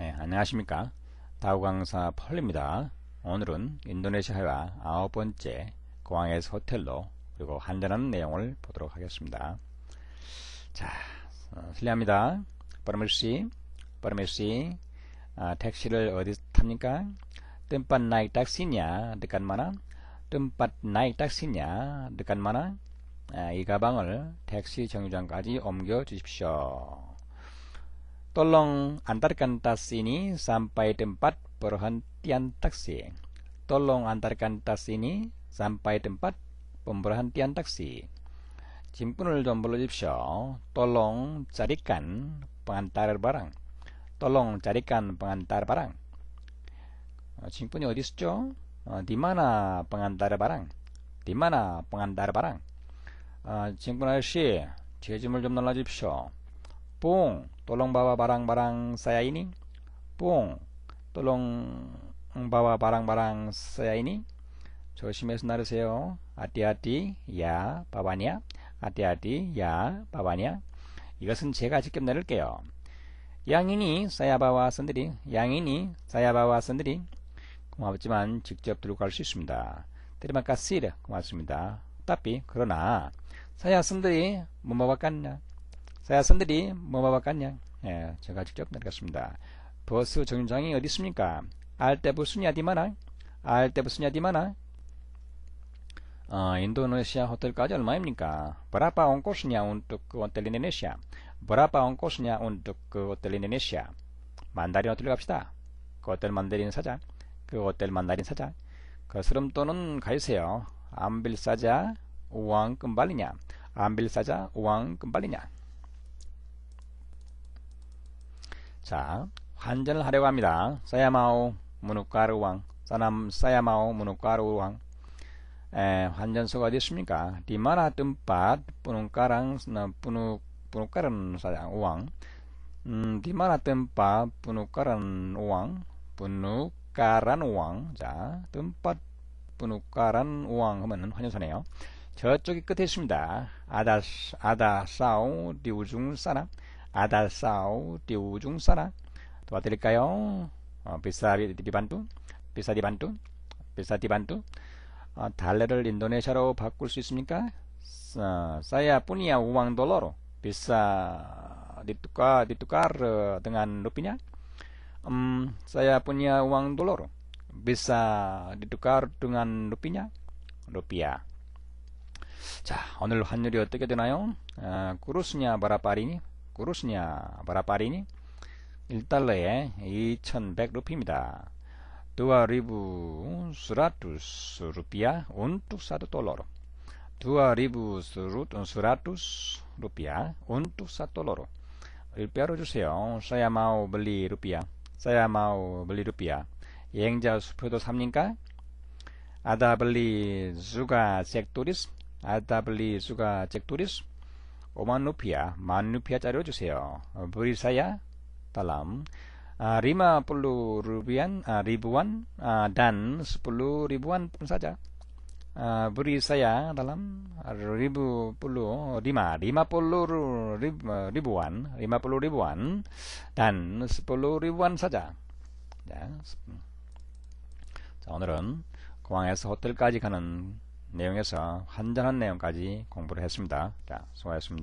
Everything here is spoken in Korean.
네, 안녕하십니까. 다우 강사 펄입니다. 오늘은 인도네시아와 아홉 번째 공항에서 호텔로 그리고 한전하는 내용을 보도록 하겠습니다. 자, 어, 실례합니다. 빠르메시, 빠르메시, 아, 택시를 어디 탑니까? 뜸 e 나이 a 시냐늦간 k t 뜸 k 나이 n 시냐늦간 k 아, a 이 가방을 택시 정류장까지 옮겨 주십시오. Tolong antarkan tas ini sampai tempat perhentian taksi. Tolong antarkan tas ini sampai tempat pemberhentian taksi. Jimpunul 좀 불러주십시오. Tolong carikan pengantar barang. Tolong carikan pengantar barang. Jimpun이 어디 있죠? Di mana pengantar barang? Di mana pengantar barang? Jimpun 아저씨, 제 짐을 좀 날라주십시오. pung tolong bawa barang-barang saya ini 뽕 tolong bawa barang-barang saya ini 조심해서 나르세요 아띠아띠 야 바바냐 아띠아띠 야 바바냐 이것은 제가 직접 내릴게요 양인이 사야바와 선들이 양인이 사야바와 선들이 고맙지만 직접 들고 갈수 있습니다 때리마까 씨르 고맙습니다 따삐 그러나 사야 선들이 뭐뭐 바겠냐 자선들이 뭐뭐 바꿨냐 예, 제가 직접 내리습니다 버스 정류장이 어디 있습니까 알때 부순이야 디마나 알때 부순이야 디마나 어, 인도네시아 호텔까지 얼마입니까 브라 r 온코스냐 n g 호텔 인 n y a untuk hotel i n d o n e s 만다린 호텔로 갑시다 그 호텔 만다린 사자 그 호텔 만다린 사자 그 스름 또는 가주세요 암빌 사자 우왕 끔발리냐 암빌 사자 우왕 끔발리냐 자, 환전을 하려고 합니다. 사야마오 문우가르 왕, 사남 사야마오 문우가르 왕. 에, 환전소가 어디 있습니까? 디마라 뜸밭 뿌누가랑 뿌누 뿌누까른 사장 왕. 음, 디마라 뜸밭 뿌누까란 왕, 뿌누가란우 왕. 자, 뜸밭 뿌누가란우왕하면 환전소네요. 저쪽이 끝에 있습니다. 아다 아다사오 리우중 사람 Adasau di ujung sana. Coba tilik kayo. bisa dibantu? Bisa dibantu? Bisa dibantu? Indonesia 인도네시아로 바꿀 수 있습니까? saya punya uang dolar. Bisa ditukar ditukar dengan rupiah? Um, saya punya uang dolar. Bisa ditukar dengan rupiah? rupiah. 자, 오늘 환율이 어떻게 되나요? 아, 크루스냐 바라파리니? 꾸루스냐 바라파리니 일달러에 2100 루피입니다. 두아 리브 스라투스 루피아 온투사드 돌로로 두아 리브 스라투스 루피아 온투사드 돌로로 일뼈로 주세요. saya mau beli rupiah saya mau beli rupiah 여행자 수표도 삽니까? ada beli juga cek turis ada beli juga cek turis 5만 루피아, 만 루피아짜리로 주세요. 브리사야 dalam uh, lima puluh ribuan, ribuan dan sepuluh ribuan pun saja. Uh, beri saya dalam ribu puluh lima lima puluh ribuan lima puluh ribuan dan sepuluh ribuan saja. 자, 자 오늘은 hotel 호텔까지 가는 내용에서 환잔한 내용까지 공부를 했습니다. 자, 수고하셨습니다.